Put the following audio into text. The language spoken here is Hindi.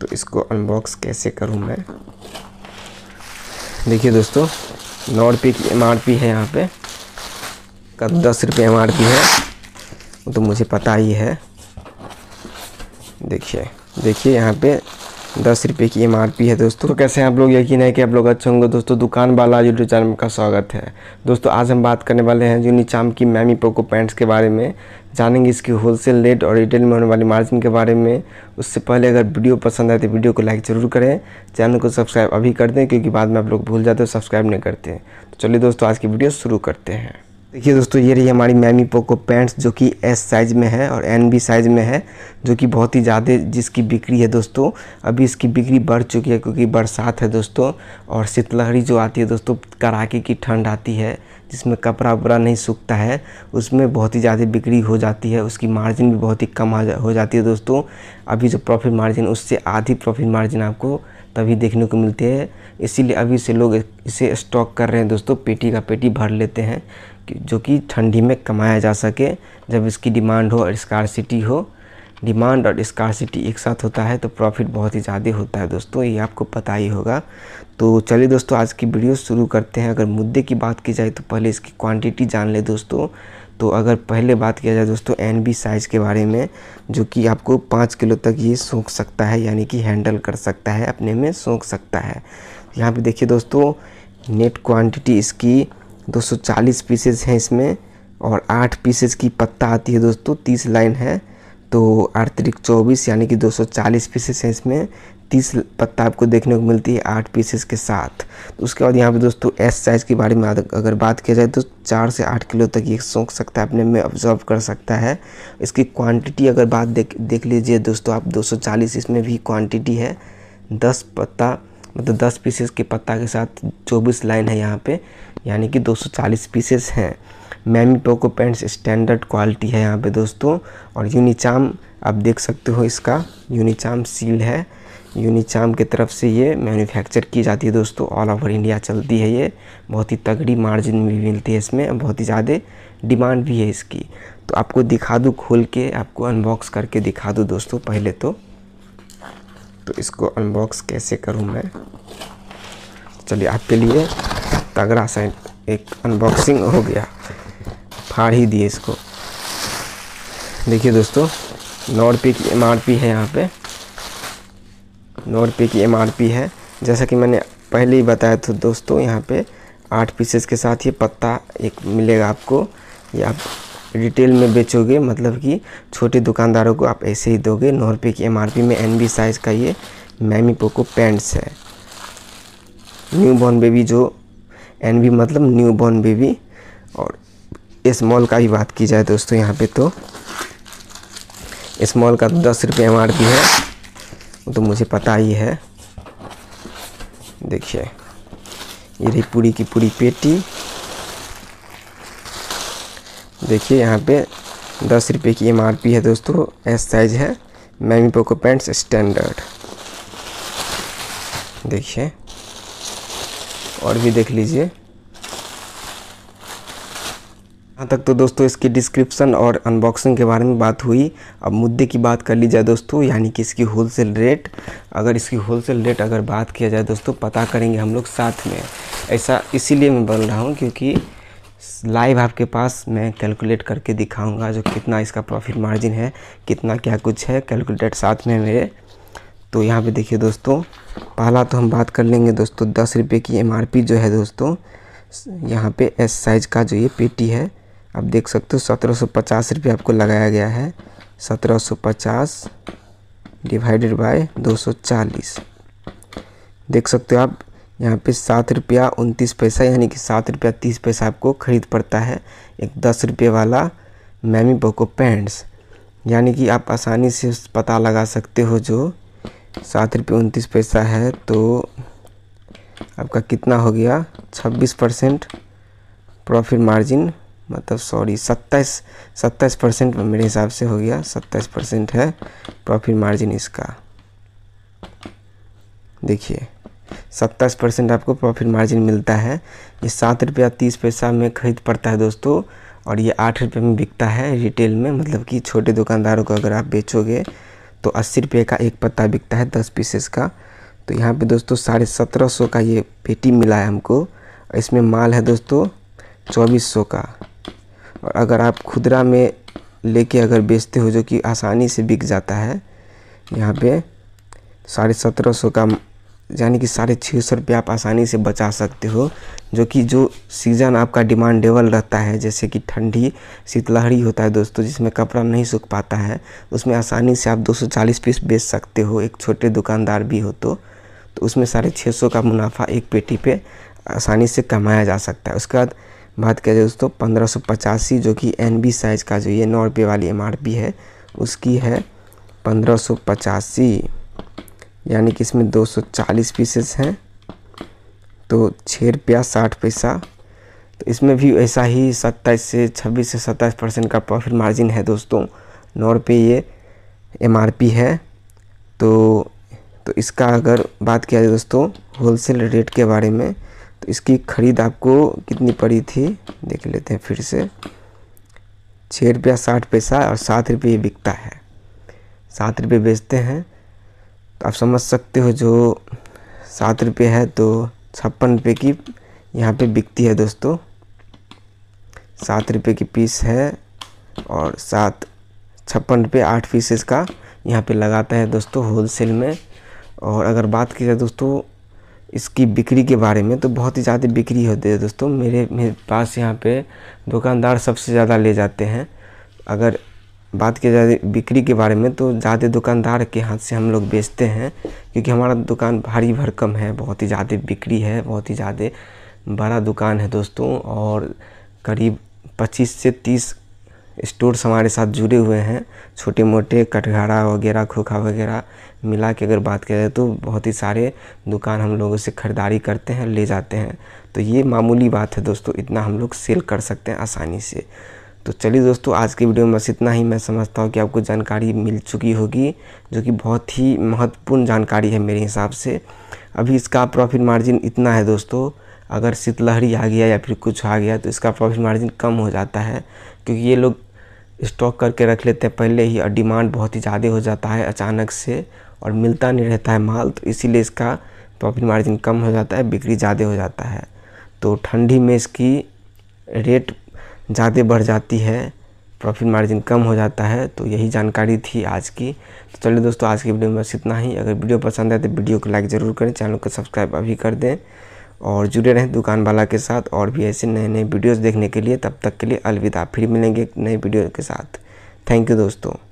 तो इसको अनबॉक्स कैसे करूँ मैं देखिए दोस्तों नौ रुपये की एम है यहाँ पे का दस रुपये एम है वो तो मुझे पता ही है देखिए देखिए यहाँ पे दस रुपये की एम है दोस्तों तो कैसे आप लोग यकीन है कि आप लोग अच्छे होंगे दोस्तों दुकान वाला यूट्यूब चैनल का स्वागत है दोस्तों आज हम बात करने वाले हैं चाम की मैमी पोको पैंट्स के बारे में जानेंगे इसकी होलसेल रेट और रिटेल में होने वाली मार्जिन के बारे में उससे पहले अगर वीडियो पसंद आए तो वीडियो को लाइक ज़रूर करें चैनल को सब्सक्राइब अभी कर दें क्योंकि बाद में आप लोग भूल जाते हो सब्सक्राइब नहीं करते तो चलिए दोस्तों आज की वीडियो शुरू करते हैं देखिए दोस्तों ये रही हमारी मैमी पोको पैंट्स जो कि एस साइज़ में है और एन बी साइज़ में है जो कि बहुत ही ज़्यादा जिसकी बिक्री है दोस्तों अभी इसकी बिक्री बढ़ चुकी है क्योंकि बरसात है दोस्तों और शीतलहरी जो आती है दोस्तों कड़ाके की ठंड आती है जिसमें कपड़ा वपड़ा नहीं सूखता है उसमें बहुत ही ज़्यादा बिक्री हो जाती है उसकी मार्जिन भी बहुत ही कम हो जाती है दोस्तों अभी जो प्रॉफिट मार्जिन उससे आधी प्रॉफिट मार्जिन आपको तभी देखने को मिलती है इसीलिए अभी से लोग इसे स्टॉक कर रहे हैं दोस्तों पेटी का पेटी भर लेते हैं जो कि ठंडी में कमाया जा सके जब इसकी डिमांड हो और स्कारसिटी हो डिमांड और स्कारसिटी एक साथ होता है तो प्रॉफिट बहुत ही ज़्यादा होता है दोस्तों ये आपको पता ही होगा तो चलिए दोस्तों आज की वीडियो शुरू करते हैं अगर मुद्दे की बात की जाए तो पहले इसकी क्वांटिटी जान ले दोस्तों तो अगर पहले बात किया जाए दोस्तों एन बी साइज़ के बारे में जो कि आपको पाँच किलो तक ये सोख सकता है यानी कि हैंडल कर सकता है अपने में सोख सकता है यहाँ पे देखिए दोस्तों नेट क्वांटिटी इसकी 240 पीसेस हैं इसमें और आठ पीसेस की पत्ता आती है दोस्तों तीस लाइन है तो आठ तरीक चौबीस यानी कि 240 पीसेस हैं इसमें तीस पत्ता आपको देखने को मिलती है आठ पीसेस के साथ तो उसके बाद यहाँ पे दोस्तों एस साइज़ के बारे में अगर बात किया जाए तो चार से आठ किलो तक ये सोख सकता है अपने में ऑब्जॉर्व कर सकता है इसकी क्वान्टिटी अगर बात देख देख लीजिए दोस्तों आप दो इसमें भी क्वांटिटी है दस पत्ता मतलब 10 पीसेस के पत्ता के साथ 24 लाइन है यहाँ पे यानी कि 240 पीसेस हैं Mamy Poko pants standard quality है यहाँ पे दोस्तों और यूनिचाम आप देख सकते हो इसका यूनिचाम सील है यूनिचाम की तरफ से ये मैन्युफैक्चर की जाती है दोस्तों ऑल ओवर इंडिया चलती है ये बहुत ही तगड़ी मार्जिन भी मिलती है इसमें बहुत ही ज़्यादा डिमांड भी है इसकी तो आपको दिखा दूँ खोल के आपको अनबॉक्स करके दिखा दूँ दोस्तों पहले तो तो इसको अनबॉक्स कैसे करूँ मैं चलिए आपके लिए तगड़ा सा एक अनबॉक्सिंग हो गया फाड़ ही दिए इसको देखिए दोस्तों नौ रुपये की एम है यहाँ पे नौ रुपये की एम है जैसा कि मैंने पहले ही बताया था दोस्तों यहाँ पे आठ पीसेस के साथ ये पत्ता एक मिलेगा आपको ये आप रिटेल में बेचोगे मतलब कि छोटे दुकानदारों को आप ऐसे ही दोगे नौ रुपये की एमआरपी में एनबी साइज़ का ये मैमी पोको पैंट्स है न्यू बॉर्न बेबी जो एनबी मतलब न्यू बॉर्न बेबी और इस्मॉल का भी बात की जाए दोस्तों यहाँ पे तो इस्मॉल का दस रुपये एम है वो तो मुझे पता ही है देखिए ये रही पूरी की पूरी पेटी देखिए यहाँ पे दस रुपये की एम है दोस्तों एस साइज है मैमी पोको पैंट्स स्टैंडर्ड देखिए और भी देख लीजिए यहाँ तक तो दोस्तों इसकी डिस्क्रिप्शन और अनबॉक्सिंग के बारे में बात हुई अब मुद्दे की बात कर ली जाए दोस्तों यानी कि इसकी होलसेल रेट अगर इसकी होलसेल रेट अगर बात किया जाए दोस्तों पता करेंगे हम लोग साथ में ऐसा इसीलिए मैं बोल रहा हूँ क्योंकि लाइव आपके पास मैं कैलकुलेट करके दिखाऊंगा जो कितना इसका प्रॉफिट मार्जिन है कितना क्या कुछ है कैलकुलेटर साथ में मेरे तो यहाँ पे देखिए दोस्तों पहला तो हम बात कर लेंगे दोस्तों दस रुपये की एम जो है दोस्तों यहाँ पे एस साइज का जो ये पेटी है आप देख सकते हो सत्रह सौ पचास रुपये आपको लगाया गया है सत्रह सौ पचास डिवाइडेड बाय दो सौ चालीस देख सकते हो आप यहाँ पे सात रुपया उनतीस पैसा यानी कि सात रुपया तीस पैसा आपको खरीद पड़ता है एक दस रुपये वाला मैमी बोको पैंट्स यानी कि आप आसानी से पता लगा सकते हो जो सात रुपये उनतीस पैसा है तो आपका कितना हो गया छब्बीस परसेंट प्रॉफिट मार्जिन मतलब सॉरी सत्ताईस सत्ताईस परसेंट मेरे हिसाब से हो गया सत्ताईस परसेंट है प्रॉफिट मार्जिन इसका देखिए सत्ताईस परसेंट आपको प्रॉफिट मार्जिन मिलता है ये सात रुपया तीस पैसा में खरीद पड़ता है दोस्तों और ये आठ रुपये में बिकता है रिटेल में मतलब कि छोटे दुकानदारों को अगर आप बेचोगे तो अस्सी रुपये का एक पत्ता बिकता है दस पीसेस का तो यहाँ पे दोस्तों साढ़े सत्रह सौ का ये पेटी मिला है हमको इसमें माल है दोस्तों चौबीस सौ का और अगर आप खुदरा में लेके अगर बेचते हो जो कि आसानी से बिक जाता है यहाँ पे साढ़े सत्रह सौ का यानी कि साढ़े छः सौ रुपये आप आसानी से बचा सकते हो जो कि जो सीज़न आपका डिमांडेबल रहता है जैसे कि ठंडी शीतलहरी होता है दोस्तों जिसमें कपड़ा नहीं सूख पाता है उसमें आसानी से आप 240 पीस बेच सकते हो एक छोटे दुकानदार भी हो तो तो उसमें साढ़े छः सौ का मुनाफा एक पेटी पे आसानी से कमाया जा सकता है उसके बाद बात किया जाए दोस्तों पंद्रह सौ पचासी जो कि एन बी साइज़ का जो ये नौ रुपये वाली एम आर पी है उसकी है पंद्रह सौ पचासी यानी कि इसमें 240 पीसेस हैं तो छः रुपया साठ पैसा तो इसमें भी ऐसा ही सत्ताईस से छब्बीस से सत्ताईस परसेंट का प्रॉफिट मार्जिन है दोस्तों नौ रुपये ये एम है तो तो इसका अगर बात किया जाए दोस्तों होलसेल रेट के बारे में तो इसकी ख़रीद आपको कितनी पड़ी थी देख लेते हैं फिर से छः रुपया साठ पैसा और सात रुपये बिकता है सात रुपये बेचते हैं तो आप समझ सकते हो जो सात रुपये है तो छप्पन रुपये की यहाँ पे बिकती है दोस्तों सात रुपये की पीस है और सात छप्पन रुपये आठ पीसेस का यहाँ पे लगाता है दोस्तों होलसेल में और अगर बात की जाए दोस्तों इसकी बिक्री के बारे में तो बहुत ही ज़्यादा बिक्री होती है दोस्तों मेरे मेरे पास यहाँ पे दुकानदार सबसे ज़्यादा ले जाते हैं अगर बात किया जाए बिक्री के बारे में तो ज़्यादा दुकानदार के हाथ से हम लोग बेचते हैं क्योंकि हमारा दुकान भारी भरकम है बहुत ही ज़्यादा बिक्री है बहुत ही ज़्यादा बड़ा दुकान है दोस्तों और करीब 25 से 30 स्टोर्स हमारे साथ जुड़े हुए हैं छोटे मोटे कटघरा वगैरह खोखा वगैरह मिला के अगर बात करें तो बहुत ही सारे दुकान हम लोगों से ख़रीदारी करते हैं ले जाते हैं तो ये मामूली बात है दोस्तों इतना हम लोग सेल कर सकते हैं आसानी से तो चलिए दोस्तों आज के वीडियो में बस इतना ही मैं समझता हूँ कि आपको जानकारी मिल चुकी होगी जो कि बहुत ही महत्वपूर्ण जानकारी है मेरे हिसाब से अभी इसका प्रॉफिट मार्जिन इतना है दोस्तों अगर शीतलहरी आ गया या फिर कुछ आ गया तो इसका प्रॉफिट मार्जिन कम हो जाता है क्योंकि ये लोग स्टॉक करके रख लेते हैं पहले ही और डिमांड बहुत ही ज़्यादा हो जाता है अचानक से और मिलता नहीं रहता है माल तो इसीलिए इसका प्रॉफिट मार्जिन कम हो जाता है बिक्री ज़्यादा हो जाता है तो ठंडी में इसकी रेट ज़्यादा बढ़ जाती है प्रॉफिट मार्जिन कम हो जाता है तो यही जानकारी थी आज की तो चलिए दोस्तों आज की वीडियो में बस इतना ही अगर वीडियो पसंद आए तो वीडियो को लाइक ज़रूर करें चैनल को सब्सक्राइब अभी कर दें और जुड़े रहें दुकान वाला के साथ और भी ऐसे नए नए वीडियोस देखने के लिए तब तक के लिए अलविदा फिर मिलेंगे नए वीडियो के साथ थैंक यू दोस्तों